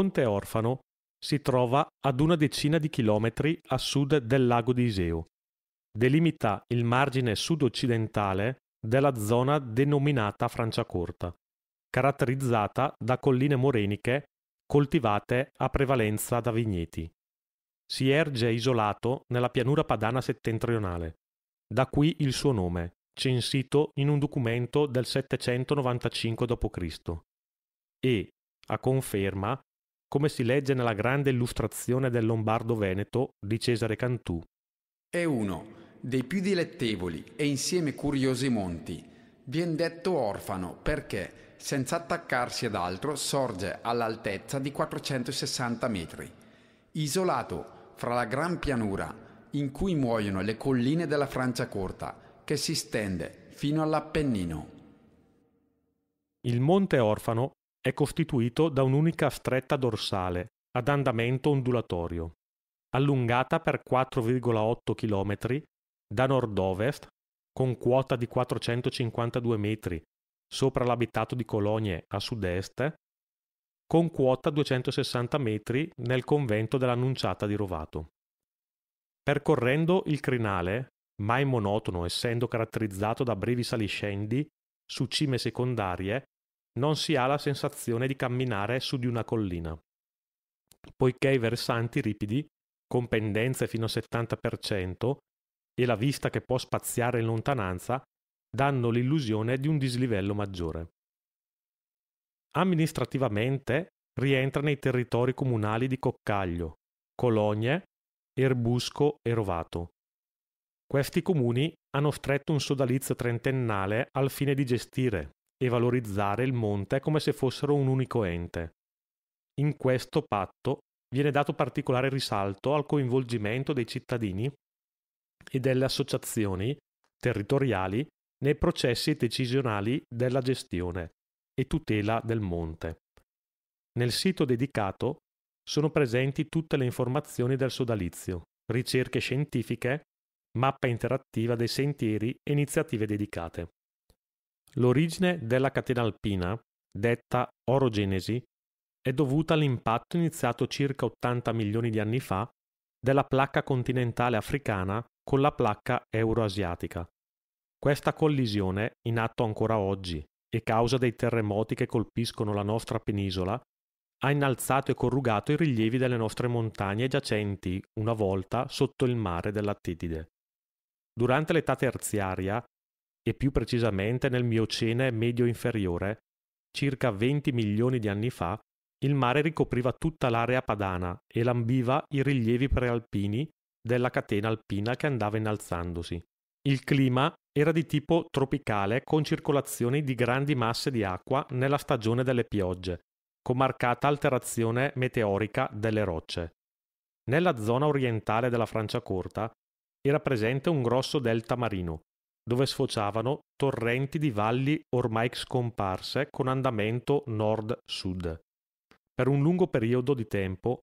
Monte Orfano si trova ad una decina di chilometri a sud del lago di Iseo. Delimita il margine sud-occidentale della zona denominata Franciacorta, caratterizzata da colline moreniche coltivate a prevalenza da vigneti. Si erge isolato nella pianura padana settentrionale. Da qui il suo nome, censito in un documento del 795 d.C. e, a conferma, come si legge nella grande illustrazione del Lombardo Veneto di Cesare Cantù. È uno dei più dilettevoli e insieme curiosi monti. Vien detto orfano perché, senza attaccarsi ad altro, sorge all'altezza di 460 metri, isolato fra la gran pianura in cui muoiono le colline della Francia corta, che si stende fino all'Appennino. Il Monte Orfano è costituito da un'unica stretta dorsale, ad andamento ondulatorio, allungata per 4,8 km da nord-ovest, con quota di 452 metri sopra l'abitato di Cologne a sud-est, con quota 260 metri nel convento dell'Annunciata di Rovato. Percorrendo il crinale, mai monotono essendo caratterizzato da brevi saliscendi su cime secondarie non si ha la sensazione di camminare su di una collina, poiché i versanti ripidi, con pendenze fino al 70%, e la vista che può spaziare in lontananza, danno l'illusione di un dislivello maggiore. Amministrativamente rientra nei territori comunali di Coccaglio, Cologne, Erbusco e Rovato. Questi comuni hanno stretto un sodalizio trentennale al fine di gestire, e valorizzare il monte come se fossero un unico ente. In questo patto viene dato particolare risalto al coinvolgimento dei cittadini e delle associazioni territoriali nei processi decisionali della gestione e tutela del monte. Nel sito dedicato sono presenti tutte le informazioni del sodalizio, ricerche scientifiche, mappa interattiva dei sentieri e iniziative dedicate. L'origine della catena alpina, detta orogenesi, è dovuta all'impatto iniziato circa 80 milioni di anni fa della placca continentale africana con la placca euroasiatica. Questa collisione, in atto ancora oggi e causa dei terremoti che colpiscono la nostra penisola, ha innalzato e corrugato i rilievi delle nostre montagne giacenti una volta sotto il mare dell'Attitide. Durante l'età terziaria e più precisamente nel Miocene medio-inferiore, circa 20 milioni di anni fa, il mare ricopriva tutta l'area padana e lambiva i rilievi prealpini della catena alpina che andava innalzandosi. Il clima era di tipo tropicale con circolazioni di grandi masse di acqua nella stagione delle piogge, con marcata alterazione meteorica delle rocce. Nella zona orientale della Francia corta era presente un grosso delta marino, dove sfociavano torrenti di valli ormai scomparse con andamento nord-sud. Per un lungo periodo di tempo,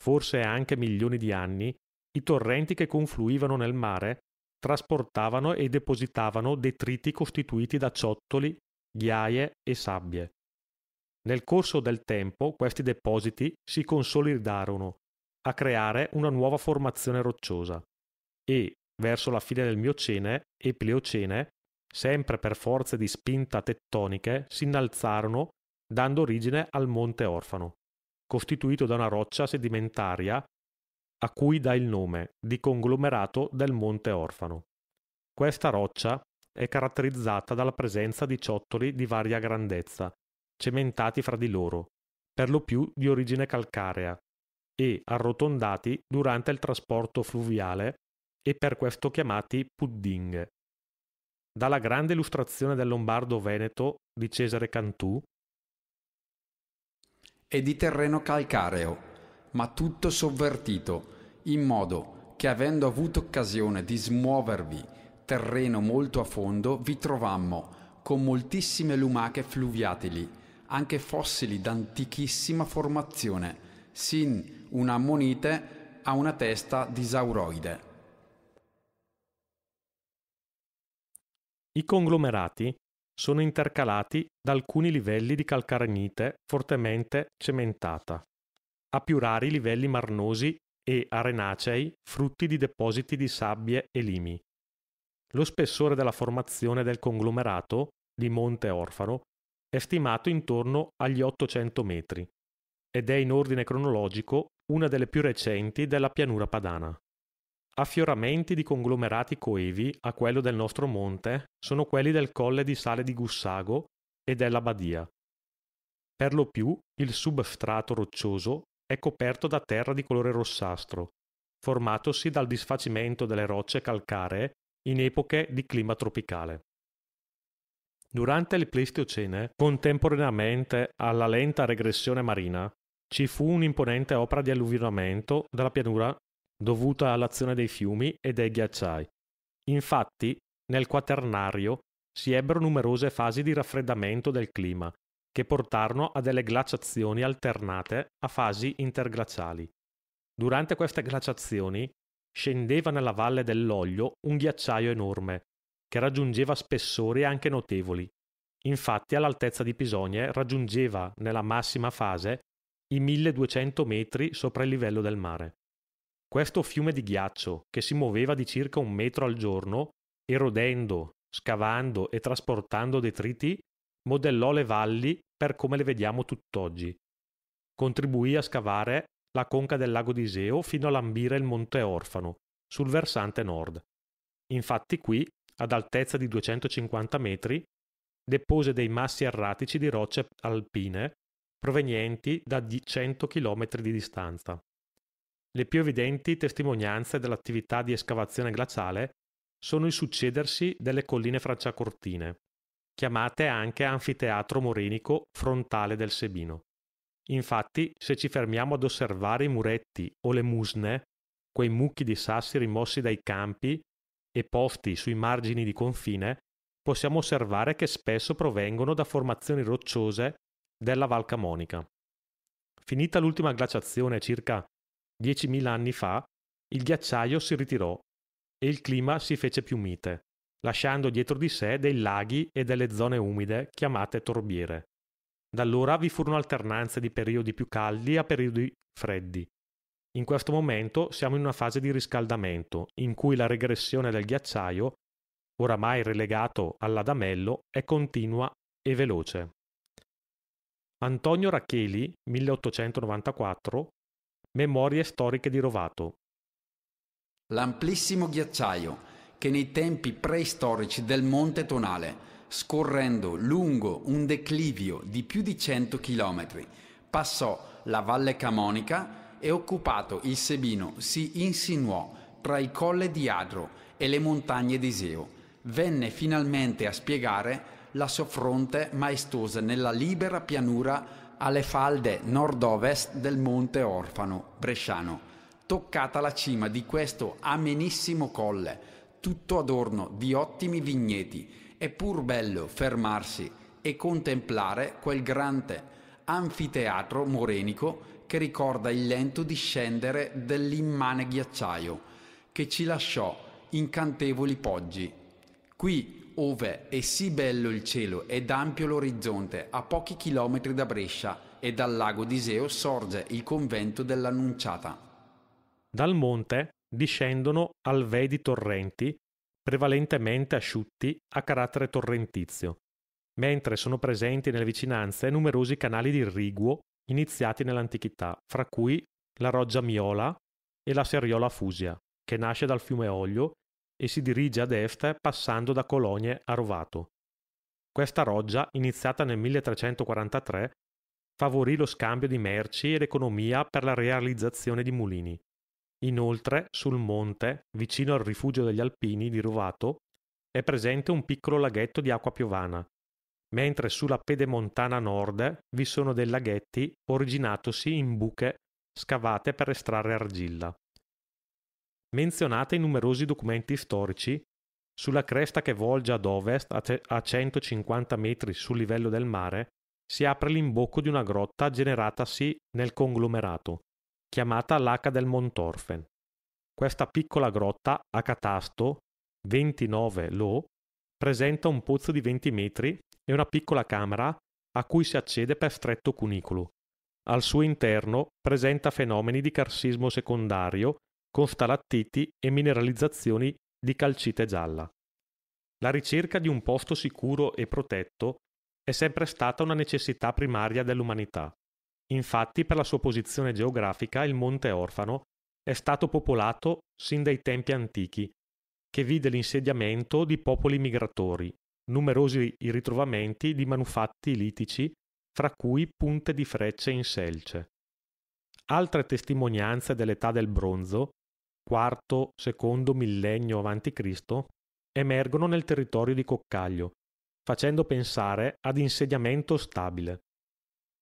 forse anche milioni di anni, i torrenti che confluivano nel mare trasportavano e depositavano detriti costituiti da ciottoli, ghiaie e sabbie. Nel corso del tempo questi depositi si consolidarono a creare una nuova formazione rocciosa e, verso la fine del Miocene e Pleocene, sempre per forze di spinta tettoniche, si innalzarono dando origine al Monte Orfano, costituito da una roccia sedimentaria a cui dà il nome di conglomerato del Monte Orfano. Questa roccia è caratterizzata dalla presenza di ciottoli di varia grandezza, cementati fra di loro, per lo più di origine calcarea, e arrotondati durante il trasporto fluviale e per questo chiamati pudding. Dalla grande illustrazione del Lombardo Veneto di Cesare Cantù È di terreno calcareo, ma tutto sovvertito, in modo che avendo avuto occasione di smuovervi terreno molto a fondo, vi trovammo con moltissime lumache fluviatili, anche fossili d'antichissima formazione, sin una monite a una testa di sauroide. I conglomerati sono intercalati da alcuni livelli di calcarenite fortemente cementata, a più rari livelli marnosi e arenacei frutti di depositi di sabbie e limi. Lo spessore della formazione del conglomerato di Monte Orfano è stimato intorno agli 800 metri ed è in ordine cronologico una delle più recenti della pianura padana. Affioramenti di conglomerati coevi a quello del nostro monte sono quelli del colle di Sale di Gussago e della Badia. Per lo più il substrato roccioso è coperto da terra di colore rossastro, formatosi dal disfacimento delle rocce calcaree in epoche di clima tropicale. Durante il Pleistocene, contemporaneamente alla lenta regressione marina, ci fu un'imponente opera di alluvionamento della pianura dovuta all'azione dei fiumi e dei ghiacciai. Infatti, nel quaternario si ebbero numerose fasi di raffreddamento del clima, che portarono a delle glaciazioni alternate a fasi interglaciali. Durante queste glaciazioni scendeva nella valle dell'Oglio un ghiacciaio enorme, che raggiungeva spessori anche notevoli. Infatti all'altezza di Pisogne raggiungeva nella massima fase i 1200 metri sopra il livello del mare. Questo fiume di ghiaccio, che si muoveva di circa un metro al giorno, erodendo, scavando e trasportando detriti, modellò le valli per come le vediamo tutt'oggi. Contribuì a scavare la conca del lago di Iseo fino a lambire il Monte Orfano, sul versante nord. Infatti qui, ad altezza di 250 metri, depose dei massi erratici di rocce alpine provenienti da 100 km di distanza. Le più evidenti testimonianze dell'attività di escavazione glaciale sono il succedersi delle colline franciacortine, chiamate anche anfiteatro morenico frontale del Sebino. Infatti, se ci fermiamo ad osservare i muretti o le musne, quei mucchi di sassi rimossi dai campi e posti sui margini di confine, possiamo osservare che spesso provengono da formazioni rocciose della Val Camonica. Finita l'ultima glaciazione circa 10.000 anni fa, il ghiacciaio si ritirò e il clima si fece più mite, lasciando dietro di sé dei laghi e delle zone umide chiamate torbiere. Da allora vi furono alternanze di periodi più caldi a periodi freddi. In questo momento siamo in una fase di riscaldamento, in cui la regressione del ghiacciaio, oramai relegato all'Adamello, è continua e veloce. Antonio Racheli, 1894, Memorie storiche di Rovato. L'amplissimo ghiacciaio che nei tempi preistorici del Monte Tonale, scorrendo lungo un declivio di più di 100 km, passò la Valle Camonica e occupato il Sebino si insinuò tra il colle di Adro e le montagne di Seo, Venne finalmente a spiegare la sua fronte maestosa nella libera pianura alle falde nord-ovest del Monte Orfano bresciano. Toccata la cima di questo amenissimo colle, tutto adorno di ottimi vigneti, è pur bello fermarsi e contemplare quel grande anfiteatro morenico che ricorda il lento discendere dell'immane ghiacciaio che ci lasciò incantevoli poggi. Qui ove è sì bello il cielo ed ampio l'orizzonte, a pochi chilometri da Brescia, e dal lago di Iseo sorge il convento dell'Annunciata. Dal monte discendono alvedi torrenti, prevalentemente asciutti a carattere torrentizio, mentre sono presenti nelle vicinanze numerosi canali di irriguo iniziati nell'antichità, fra cui la Roggia Miola e la Serriola Fusia, che nasce dal fiume Olio e si dirige ad est passando da Cologne a Rovato. Questa roggia, iniziata nel 1343, favorì lo scambio di merci e l'economia per la realizzazione di mulini. Inoltre, sul monte, vicino al rifugio degli alpini di Rovato, è presente un piccolo laghetto di acqua piovana, mentre sulla pedemontana nord vi sono dei laghetti originatosi in buche scavate per estrarre argilla menzionata in numerosi documenti storici, sulla cresta che volge ad ovest a 150 metri sul livello del mare, si apre l'imbocco di una grotta generatasi nel conglomerato, chiamata l'Aca del Montorfen. Questa piccola grotta a catasto 29 lo presenta un pozzo di 20 metri e una piccola camera a cui si accede per stretto cunicolo. Al suo interno presenta fenomeni di carsismo secondario con stalattiti e mineralizzazioni di calcite gialla. La ricerca di un posto sicuro e protetto è sempre stata una necessità primaria dell'umanità. Infatti, per la sua posizione geografica, il Monte Orfano è stato popolato sin dai tempi antichi, che vide l'insediamento di popoli migratori, numerosi i ritrovamenti di manufatti litici, fra cui punte di frecce in selce. Altre testimonianze dell'età del bronzo iv secondo millennio a.C., emergono nel territorio di Coccaglio, facendo pensare ad insediamento stabile.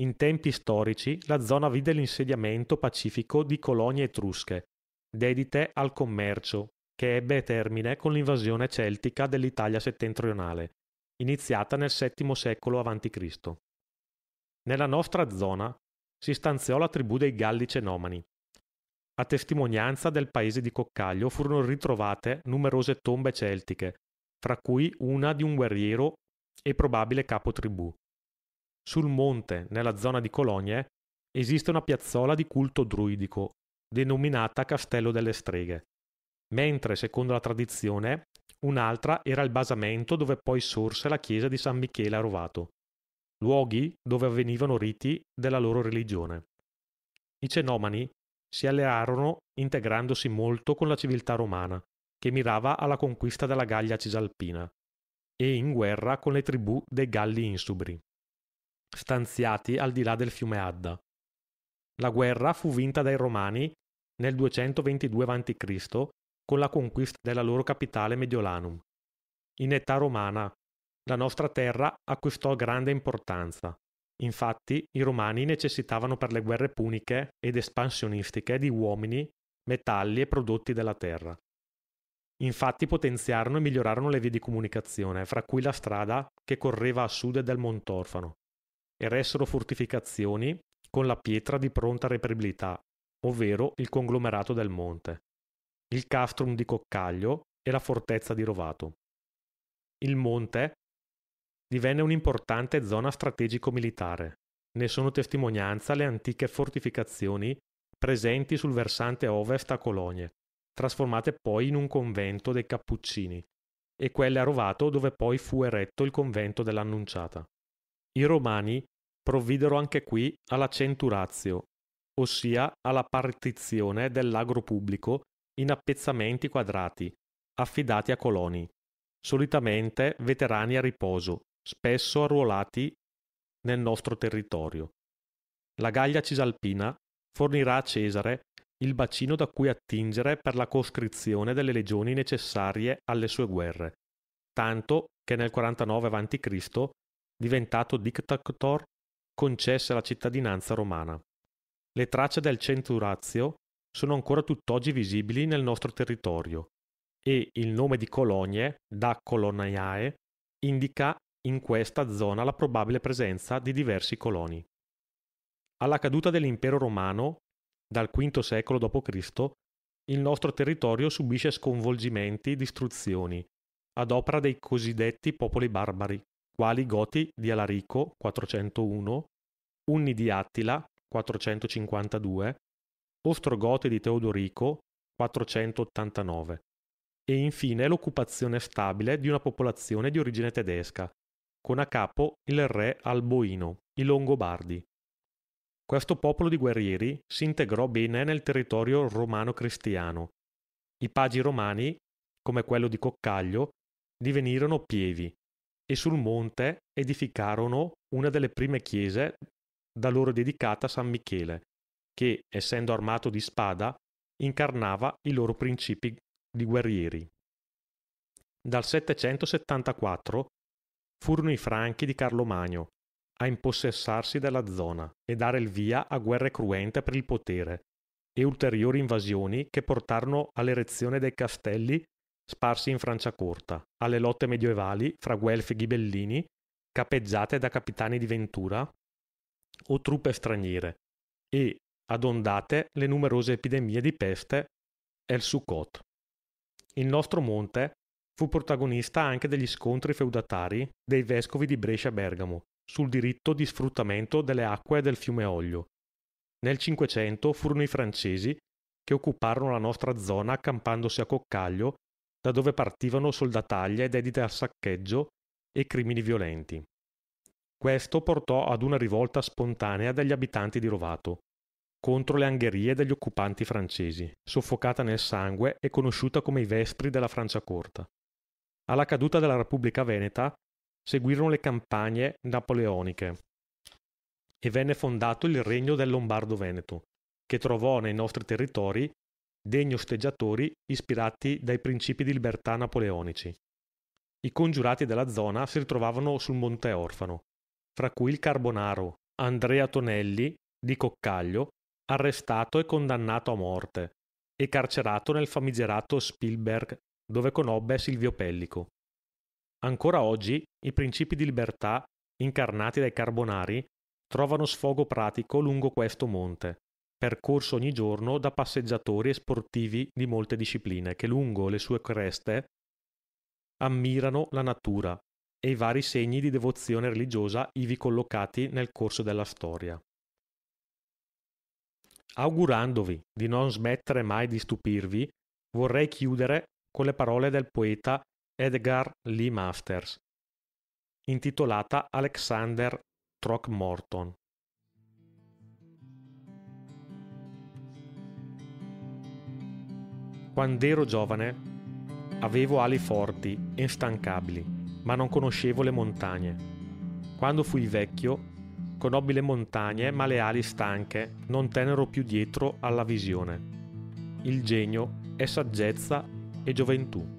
In tempi storici la zona vide l'insediamento pacifico di colonie etrusche, dedite al commercio, che ebbe termine con l'invasione celtica dell'Italia settentrionale, iniziata nel VII secolo a.C. Nella nostra zona si stanziò la tribù dei Galli Cenomani, a testimonianza del paese di Coccaglio furono ritrovate numerose tombe celtiche, fra cui una di un guerriero e probabile capo tribù. Sul monte, nella zona di Colonie, esiste una piazzola di culto druidico, denominata Castello delle Streghe, mentre, secondo la tradizione, un'altra era il basamento dove poi sorse la chiesa di San Michele a Rovato, luoghi dove avvenivano riti della loro religione. I cenomani si allearono integrandosi molto con la civiltà romana, che mirava alla conquista della Gallia Cisalpina, e in guerra con le tribù dei Galli Insubri, stanziati al di là del fiume Adda. La guerra fu vinta dai Romani nel 222 a.C. con la conquista della loro capitale Mediolanum. In età romana, la nostra terra acquistò grande importanza, Infatti, i romani necessitavano per le guerre puniche ed espansionistiche di uomini, metalli e prodotti della terra. Infatti potenziarono e migliorarono le vie di comunicazione, fra cui la strada che correva a sud del Montorfano, e ressero fortificazioni con la pietra di pronta reperibilità, ovvero il conglomerato del monte, il castrum di Coccaglio e la fortezza di Rovato. Il monte divenne un'importante zona strategico-militare. Ne sono testimonianza le antiche fortificazioni presenti sul versante ovest a Cologne, trasformate poi in un convento dei Cappuccini, e quelle a Rovato dove poi fu eretto il convento dell'Annunciata. I Romani provvidero anche qui alla centurazio, ossia alla partizione dell'agro pubblico in appezzamenti quadrati, affidati a coloni, solitamente veterani a riposo, spesso arruolati nel nostro territorio. La Gallia Cisalpina fornirà a Cesare il bacino da cui attingere per la coscrizione delle legioni necessarie alle sue guerre, tanto che nel 49 a.C., diventato dictator, concesse la cittadinanza romana. Le tracce del Centurazio sono ancora tutt'oggi visibili nel nostro territorio e il nome di colonie, da coloniae, indica in questa zona la probabile presenza di diversi coloni. Alla caduta dell'impero romano, dal V secolo d.C., il nostro territorio subisce sconvolgimenti e distruzioni ad opera dei cosiddetti popoli barbari, quali Goti di Alarico 401, Unni di Attila 452, Ostrogoti di Teodorico 489 e infine l'occupazione stabile di una popolazione di origine tedesca, con a capo il re Alboino, i Longobardi. Questo popolo di guerrieri si integrò bene nel territorio romano-cristiano. I pagi romani, come quello di Coccaglio, divenirono pievi e sul monte edificarono una delle prime chiese da loro dedicata a San Michele, che, essendo armato di spada, incarnava i loro principi di guerrieri. Dal 774 furono i Franchi di Carlo Magno a impossessarsi della zona e dare il via a guerre cruente per il potere e ulteriori invasioni che portarono all'erezione dei castelli sparsi in Francia corta, alle lotte medievali fra Guelfi e Ghibellini, capeggiate da capitani di Ventura o truppe straniere, e ad ondate le numerose epidemie di peste e il Sukkot. Il nostro monte Fu protagonista anche degli scontri feudatari dei vescovi di Brescia Bergamo sul diritto di sfruttamento delle acque del fiume Oglio. Nel Cinquecento furono i francesi che occuparono la nostra zona accampandosi a Coccaglio, da dove partivano soldataglie dedite al saccheggio e crimini violenti. Questo portò ad una rivolta spontanea degli abitanti di Rovato contro le angherie degli occupanti francesi, soffocata nel sangue e conosciuta come i Vespri della Francia Corta. Alla caduta della Repubblica Veneta seguirono le campagne napoleoniche e venne fondato il Regno del Lombardo-Veneto, che trovò nei nostri territori degni osteggiatori ispirati dai principi di libertà napoleonici. I congiurati della zona si ritrovavano sul Monte Orfano, fra cui il Carbonaro, Andrea Tonelli di Coccaglio, arrestato e condannato a morte e carcerato nel famigerato Spielberg dove conobbe Silvio Pellico. Ancora oggi i principi di libertà incarnati dai Carbonari trovano sfogo pratico lungo questo monte, percorso ogni giorno da passeggiatori e sportivi di molte discipline che lungo le sue creste ammirano la natura e i vari segni di devozione religiosa ivi collocati nel corso della storia. Augurandovi di non smettere mai di stupirvi, vorrei chiudere con le parole del poeta Edgar Lee Masters, intitolata Alexander Throckmorton. Quando ero giovane avevo ali forti e instancabili, ma non conoscevo le montagne. Quando fui vecchio, conobbi le montagne, ma le ali stanche non tennero più dietro alla visione. Il genio è saggezza e gioventù.